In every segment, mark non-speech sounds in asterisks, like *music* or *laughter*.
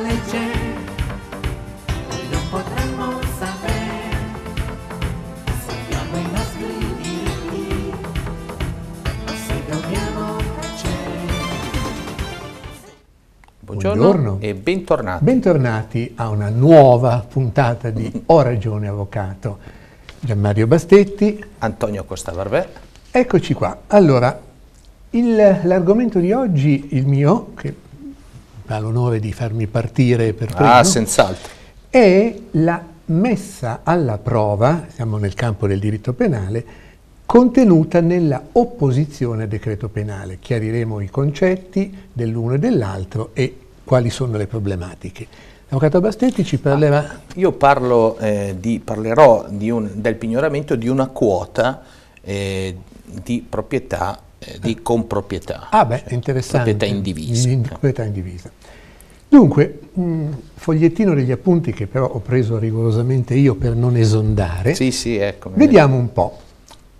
legge non potremmo sapere seguiamo i nostri diritti se dobbiamo piacere Buongiorno, Buongiorno e bentornati. Bentornati a una nuova puntata di *laughs* Ho Ragione Avvocato. Gianmario Bastetti. Antonio Costa Barbè. Eccoci qua. Allora, l'argomento di oggi, il mio, che ha l'onore di farmi partire per ah, primo. Ah, senz'altro. È la messa alla prova, siamo nel campo del diritto penale, contenuta nella opposizione al decreto penale. Chiariremo i concetti dell'uno e dell'altro e quali sono le problematiche. L'avvocato Bastetti ci parlerà... Ah, io parlo, eh, di, parlerò di un, del pignoramento di una quota eh, di proprietà eh, di comproprietà. Ah beh, cioè, interessante. Proprietà indivisa. In, proprietà indivisa. Dunque, mh, mm, fogliettino degli appunti che però ho preso rigorosamente io per non esondare. Sì, sì, ecco. Vediamo un po'.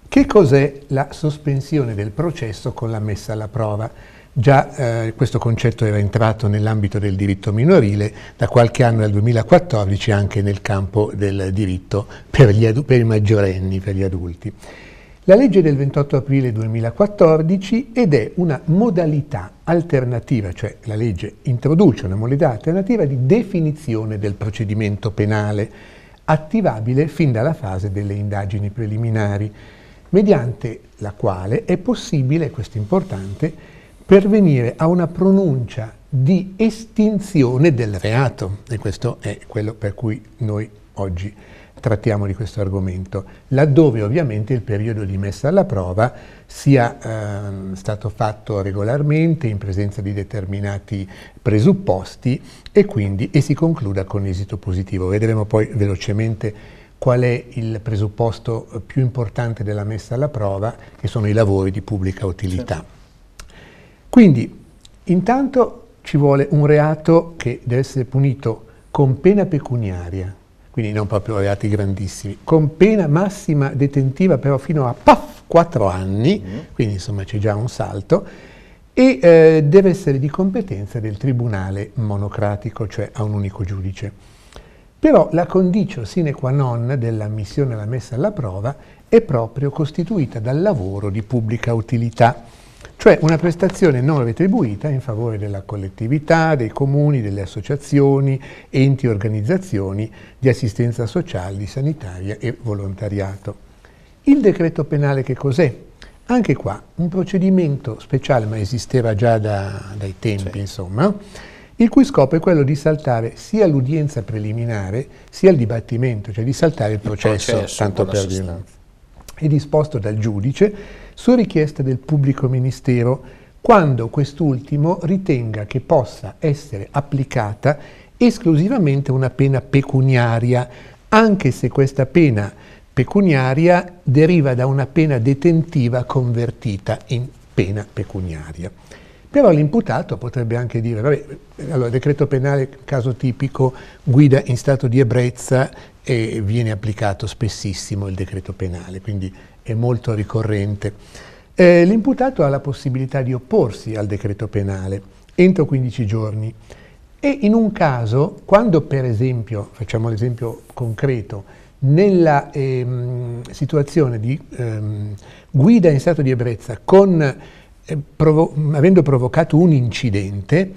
Che cos'è la sospensione del processo con la messa alla prova? Già eh, questo concetto era entrato nell'ambito del diritto minorile, da qualche anno, dal 2014, anche nel campo del diritto per, per i maggiorenni, per gli adulti. La legge del 28 aprile 2014 ed è una modalità alternativa, cioè la legge introduce una modalità alternativa di definizione del procedimento penale, attivabile fin dalla fase delle indagini preliminari, mediante la quale è possibile, questo è importante, pervenire a una pronuncia di estinzione del reato. E questo è quello per cui noi oggi trattiamo di questo argomento, laddove ovviamente il periodo di messa alla prova sia eh, stato fatto regolarmente in presenza di determinati presupposti e quindi e si concluda con esito positivo. Vedremo poi velocemente qual è il presupposto più importante della messa alla prova, che sono i lavori di pubblica utilità. Certo. Quindi, intanto ci vuole un reato che deve essere punito con pena pecuniaria, quindi non proprio reati grandissimi, con pena massima detentiva però fino a puff, 4 anni, mm. quindi insomma c'è già un salto, e eh, deve essere di competenza del tribunale monocratico, cioè a un unico giudice. Però la condicio sine qua non dell'ammissione alla messa alla prova è proprio costituita dal lavoro di pubblica utilità cioè una prestazione non retribuita in favore della collettività, dei comuni, delle associazioni, enti e organizzazioni di assistenza sociale, sanitaria e volontariato. Il decreto penale che cos'è? Anche qua un procedimento speciale, ma esisteva già da, dai tempi, sì. insomma, il cui scopo è quello di saltare sia l'udienza preliminare sia il dibattimento, cioè di saltare il processo, il processo tanto per dirlo è disposto dal giudice su richiesta del pubblico ministero quando quest'ultimo ritenga che possa essere applicata esclusivamente una pena pecuniaria, anche se questa pena pecuniaria deriva da una pena detentiva convertita in pena pecuniaria. Però l'imputato potrebbe anche dire, vabbè, allora, decreto penale, caso tipico, guida in stato di ebbrezza, e viene applicato spessissimo il decreto penale, quindi è molto ricorrente. Eh, l'imputato ha la possibilità di opporsi al decreto penale entro 15 giorni e in un caso, quando per esempio, facciamo l'esempio concreto, nella ehm, situazione di ehm, guida in stato di ebbrezza con, eh, provo avendo provocato un incidente,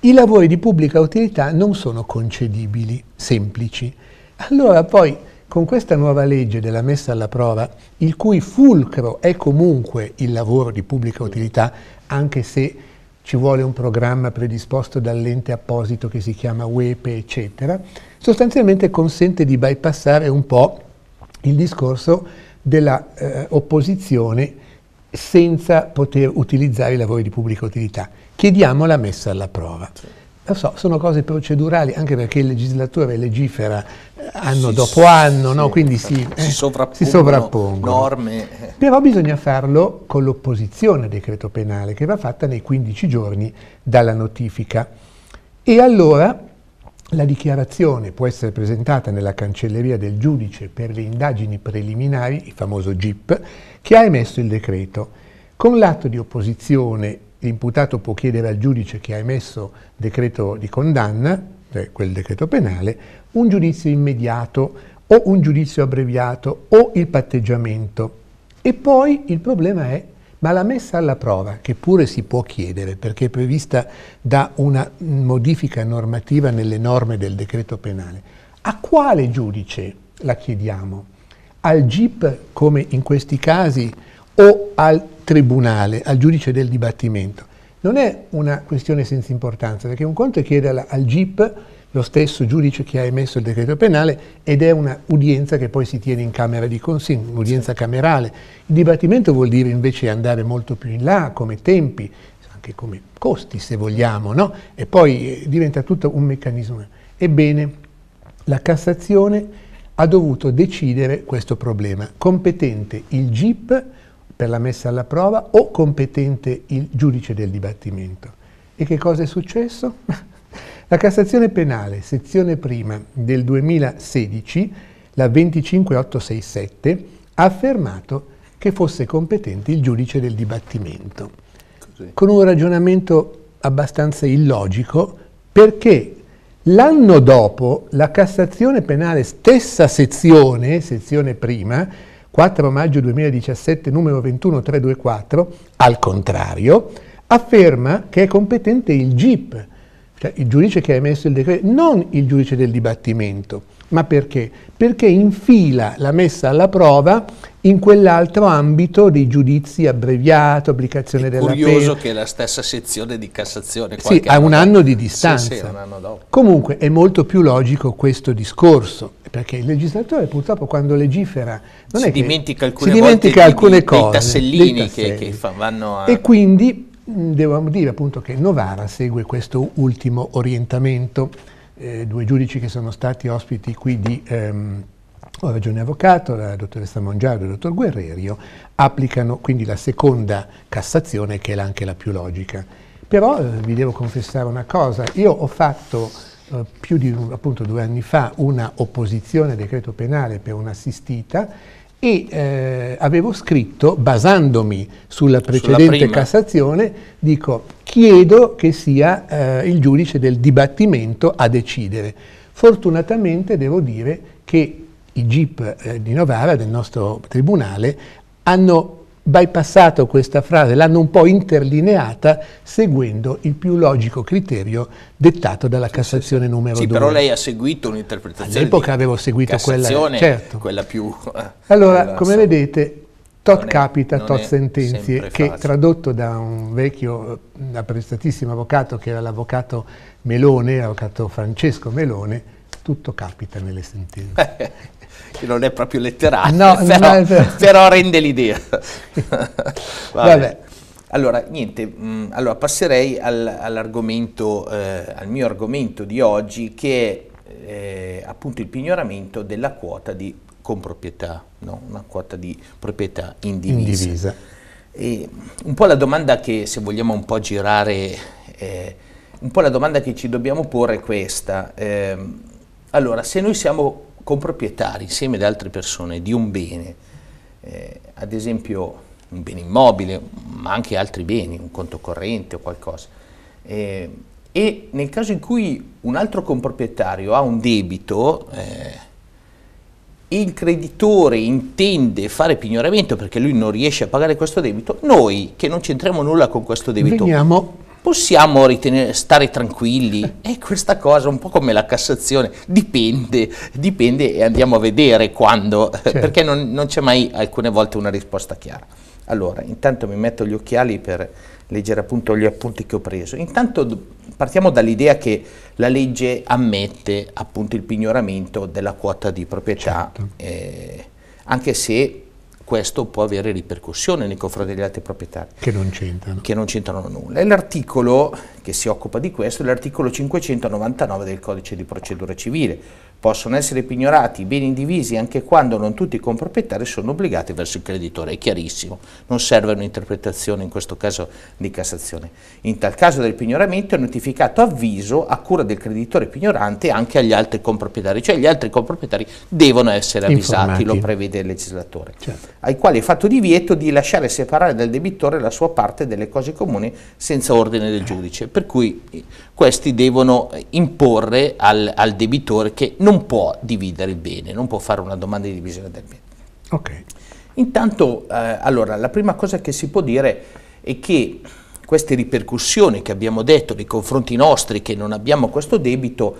i lavori di pubblica utilità non sono concedibili, semplici. Allora poi con questa nuova legge della messa alla prova, il cui fulcro è comunque il lavoro di pubblica utilità, anche se ci vuole un programma predisposto dall'ente apposito che si chiama UEPE, eccetera, sostanzialmente consente di bypassare un po' il discorso dell'opposizione eh, senza poter utilizzare i lavori di pubblica utilità. Chiediamo la messa alla prova. Lo so, sono cose procedurali, anche perché il legislatore legifera eh, anno si dopo anno, si, no? quindi si, eh, si, sovrappongono, sovrappongono. norme. Eh. Però bisogna farlo con l'opposizione al decreto penale, che va fatta nei 15 giorni dalla notifica. E allora la dichiarazione può essere presentata nella cancelleria del giudice per le indagini preliminari, il famoso GIP, che ha emesso il decreto. Con l'atto di opposizione l'imputato può chiedere al giudice che ha emesso decreto di condanna, cioè quel decreto penale, un giudizio immediato o un giudizio abbreviato o il patteggiamento. E poi il problema è ma la messa alla prova, che pure si può chiedere perché è prevista da una modifica normativa nelle norme del decreto penale, a quale giudice la chiediamo? Al GIP come in questi casi o al tribunale, al giudice del dibattimento, non è una questione senza importanza, perché un conto è chiederla al GIP, lo stesso giudice che ha emesso il decreto penale, ed è un'udienza che poi si tiene in Camera di Consiglio, un'udienza camerale. Il dibattimento vuol dire invece andare molto più in là come tempi, anche come costi se vogliamo, no? e poi eh, diventa tutto un meccanismo. Ebbene, la Cassazione ha dovuto decidere questo problema. Competente il GIP per la messa alla prova o competente il giudice del dibattimento. E che cosa è successo? *laughs* La Cassazione Penale, sezione prima del 2016, la 25867, ha affermato che fosse competente il giudice del dibattimento. Così. Con un ragionamento abbastanza illogico, perché l'anno dopo la Cassazione Penale, stessa sezione, sezione prima, 4 maggio 2017 numero 21324, al contrario, afferma che è competente il GIP, cioè il giudice che ha emesso il decreto, non il giudice del dibattimento. Ma perché? Perché infila la messa alla prova in quell'altro ambito di giudizi abbreviato, applicazione È della pena. curioso che la stessa sezione di Cassazione... Sì, a un anno dopo. di distanza. Sì, sì, un anno dopo. Comunque è molto più logico questo discorso, perché il legislatore purtroppo quando legifera... Non si è dimentica alcune, si dimentica alcune di, cose. Dei tassellini dei tasselli. che, che fa, vanno a... E quindi mm, devo dire appunto che Novara segue questo ultimo orientamento eh, due giudici che sono stati ospiti qui di ehm, Ragione Avvocato, la dottoressa Mongiardo e il dottor Guerrerio, applicano quindi la seconda Cassazione che è anche la più logica. Però eh, vi devo confessare una cosa, io ho fatto eh, più di appunto, due anni fa una opposizione al decreto penale per un'assistita e eh, avevo scritto, basandomi sulla precedente sulla Cassazione, dico chiedo che sia eh, il giudice del dibattimento a decidere. Fortunatamente devo dire che i GIP eh, di Novara, del nostro tribunale, hanno bypassato questa frase, l'hanno un po' interlineata seguendo il più logico criterio dettato dalla Cassazione numero 2. Sì, due. però lei ha seguito un'interpretazione. All'epoca avevo seguito quella, certo. quella più... Allora, quella come so. vedete, tot capita, tot sentenzie, che facile. tradotto da un vecchio apprezzatissimo avvocato che era l'avvocato Melone, l'avvocato Francesco Melone, tutto capita nelle sentenze. *laughs* che non è proprio letterario, ah, no, *laughs* però, per... però, rende l'idea. *laughs* Vabbè. Vabbè. Allora, niente, mh, mm, allora passerei al, all'argomento, eh, al mio argomento di oggi che è eh, appunto il pignoramento della quota di comproprietà, no? una quota di proprietà indivisa. indivisa. E un po' la domanda che, se vogliamo un po' girare, eh, un po' la domanda che ci dobbiamo porre è questa. Ehm, allora, se noi siamo comproprietari insieme ad altre persone di un bene, eh, ad esempio un bene immobile, ma anche altri beni, un conto corrente o qualcosa, eh, e nel caso in cui un altro comproprietario ha un debito, eh, il creditore intende fare pignoramento perché lui non riesce a pagare questo debito, noi che non c'entriamo nulla con questo debito, Veniamo possiamo ritenere, stare tranquilli? E questa cosa, un po' come la Cassazione, dipende, dipende e andiamo a vedere quando, certo. perché non, non c'è mai alcune volte una risposta chiara. Allora, intanto mi metto gli occhiali per leggere appunto gli appunti che ho preso. Intanto partiamo dall'idea che la legge ammette appunto il pignoramento della quota di proprietà, certo. eh, anche se questo può avere ripercussioni nei confronti degli altri proprietari. Che non c'entrano. Che non c'entrano nulla. E l'articolo che si occupa di questo è l'articolo 599 del codice di procedura civile, possono essere pignorati i beni indivisi anche quando non tutti i comproprietari sono obbligati verso il creditore, è chiarissimo, non serve un'interpretazione in questo caso di Cassazione. In tal caso del pignoramento è notificato avviso a cura del creditore pignorante anche agli altri comproprietari, cioè gli altri comproprietari devono essere avvisati, Informati. lo prevede il legislatore, certo. ai quali è fatto divieto di lasciare separare dal debitore la sua parte delle cose comuni senza ordine del giudice, per cui eh, questi devono imporre al, al debitore che non non può dividere il bene, non può fare una domanda di divisione del bene. Okay. Intanto, eh, allora, la prima cosa che si può dire è che queste ripercussioni che abbiamo detto nei confronti nostri, che non abbiamo questo debito,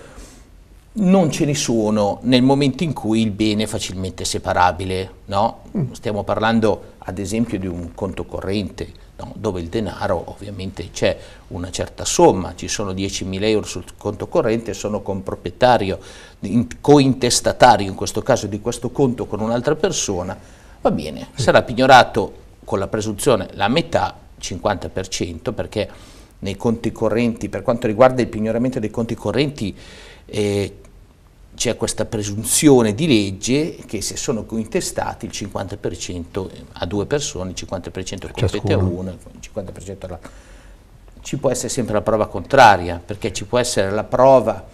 non ce ne sono nel momento in cui il bene è facilmente separabile. No? Mm. Stiamo parlando ad esempio di un conto corrente no? dove il denaro ovviamente c'è una certa somma, ci sono 10.000 euro sul conto corrente, sono con proprietario, cointestatario in questo caso di questo conto con un'altra persona, va bene, sarà pignorato con la presunzione la metà, 50% perché nei conti correnti, per quanto riguarda il pignoramento dei conti correnti, eh, c'è questa presunzione di legge che se sono contestati il 50% eh, a due persone, il 50% compete a una, il 50% all'altra. Ci può essere sempre la prova contraria, perché ci può essere la prova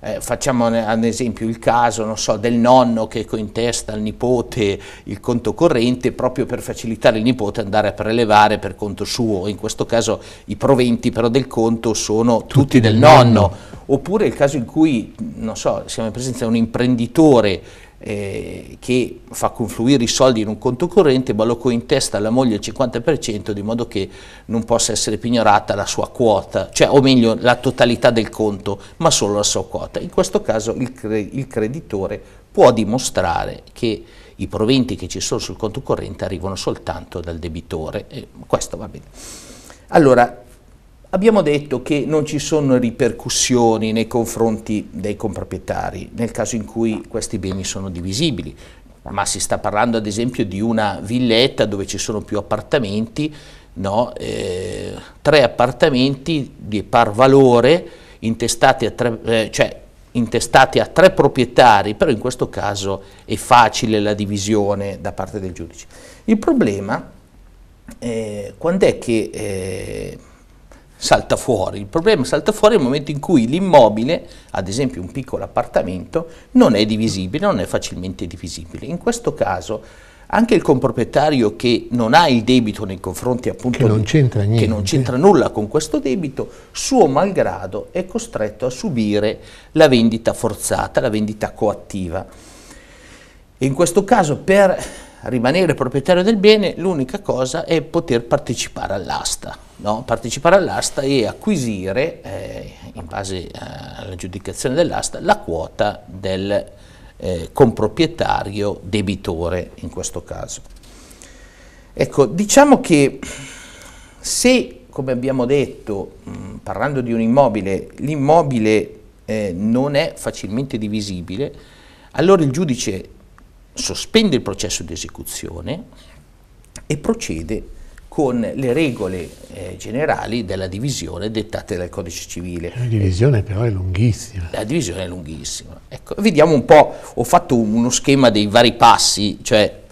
eh, facciamo ad esempio il caso so, del nonno che cointesta al nipote il conto corrente proprio per facilitare il nipote andare a prelevare per conto suo, in questo caso i proventi però del conto sono tutti, tutti del nonno. nonno. oppure il caso in cui, non so, siamo in presenza di un imprenditore eh, che fa confluire i soldi in un conto corrente ma lo cointesta alla moglie il 50% di modo che non possa essere pignorata la sua quota, cioè o meglio la totalità del conto ma solo la sua quota. In questo caso il, cre il creditore può dimostrare che i proventi che ci sono sul conto corrente arrivano soltanto dal debitore. E questo va bene. Allora, Abbiamo detto che non ci sono ripercussioni nei confronti dei comproprietari nel caso in cui questi beni sono divisibili, ma si sta parlando ad esempio di una villetta dove ci sono più appartamenti, no? eh, tre appartamenti di par valore intestati a tre, eh, cioè, intestati a tre proprietari, però in questo caso è facile la divisione da parte del giudice. Il problema eh, quando è che eh, salta fuori. Il problema salta fuori nel momento in cui l'immobile, ad esempio un piccolo appartamento, non è divisibile, non è facilmente divisibile. In questo caso anche il comproprietario che non ha il debito nei confronti appunto che non c'entra, niente. Che non c'entra nulla con questo debito, suo malgrado è costretto a subire la vendita forzata, la vendita coattiva. E in questo caso per rimanere proprietario del bene l'unica cosa è poter partecipare all'asta no? partecipare all'asta e acquisire, eh, in base eh, all'aggiudicazione dell'asta, la quota del eh, comproprietario debitore in questo caso. Ecco, diciamo che se, come abbiamo detto, mh, mm, parlando di un immobile, l'immobile eh, non è facilmente divisibile, allora il giudice sospende il processo di esecuzione e procede con le regole eh, generali della divisione dettate dal codice civile. La divisione però è lunghissima. La divisione è lunghissima. Ecco, vediamo un po', ho fatto uno schema dei vari passi, cioè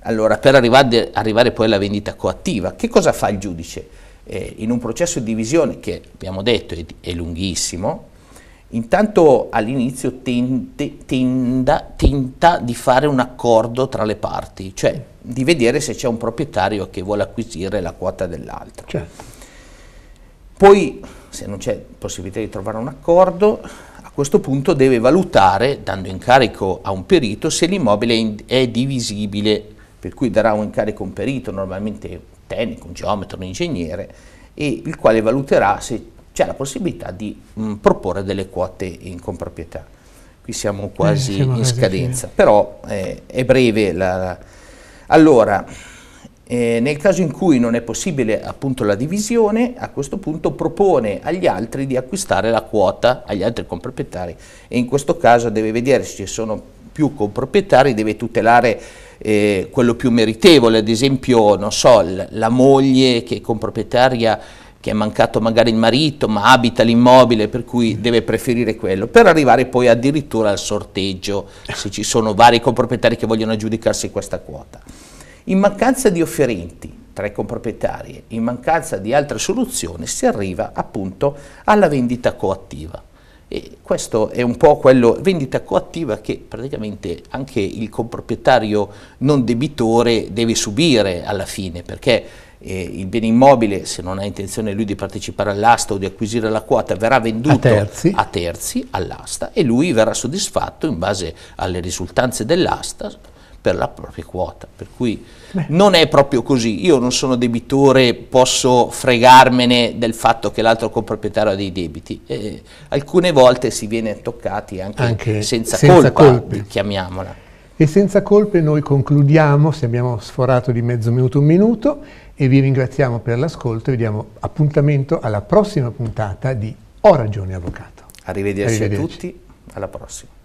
allora, per arrivare, arrivare poi alla vendita coattiva, che cosa fa il giudice? Eh, in un processo di divisione che abbiamo detto è, è lunghissimo, Intanto all'inizio tenta di fare un accordo tra le parti, cioè di vedere se c'è un proprietario che vuole acquisire la quota dell'altro. Certo. Poi, se non c'è possibilità di trovare un accordo, a questo punto deve valutare, dando incarico a un perito, se l'immobile è divisibile, per cui darà un incarico a un perito, normalmente un tecnico, un geometro, un ingegnere, e il quale valuterà se c'è la possibilità di mh, mm, proporre delle quote in comproprietà. Qui siamo quasi eh, siamo in scadenza, però eh, è breve la, la. Allora, eh, nel caso in cui non è possibile appunto la divisione, a questo punto propone agli altri di acquistare la quota, agli altri comproprietari, e in questo caso deve vedere se ci sono più comproprietari, deve tutelare eh, quello più meritevole, ad esempio, so, la moglie che è comproprietaria che è mancato magari il marito, ma abita l'immobile, per cui deve preferire quello, per arrivare poi addirittura al sorteggio, se ci sono vari comproprietari che vogliono aggiudicarsi questa quota. In mancanza di offerenti tra i comproprietari, in mancanza di altre soluzioni, si arriva appunto alla vendita coattiva. E questo è un po' quello, vendita coattiva che praticamente anche il comproprietario non debitore deve subire alla fine, perché eh, il bene immobile, se non ha intenzione lui di partecipare all'asta o di acquisire la quota, verrà venduto a terzi. a terzi all'asta e lui verrà soddisfatto in base alle risultanze dell'asta per la propria quota. Per cui Beh. non è proprio così. Io non sono debitore, posso fregarmene del fatto che l'altro comproprietario ha dei debiti. Eh, alcune volte si viene toccati anche, anche senza, senza colpa, colpi. chiamiamola. E senza colpe noi concludiamo, se abbiamo sforato di mezzo minuto un minuto, e vi ringraziamo per l'ascolto e vi diamo appuntamento alla prossima puntata di Ho ragione avvocato. Arrivederci, Arrivederci. a tutti, alla prossima.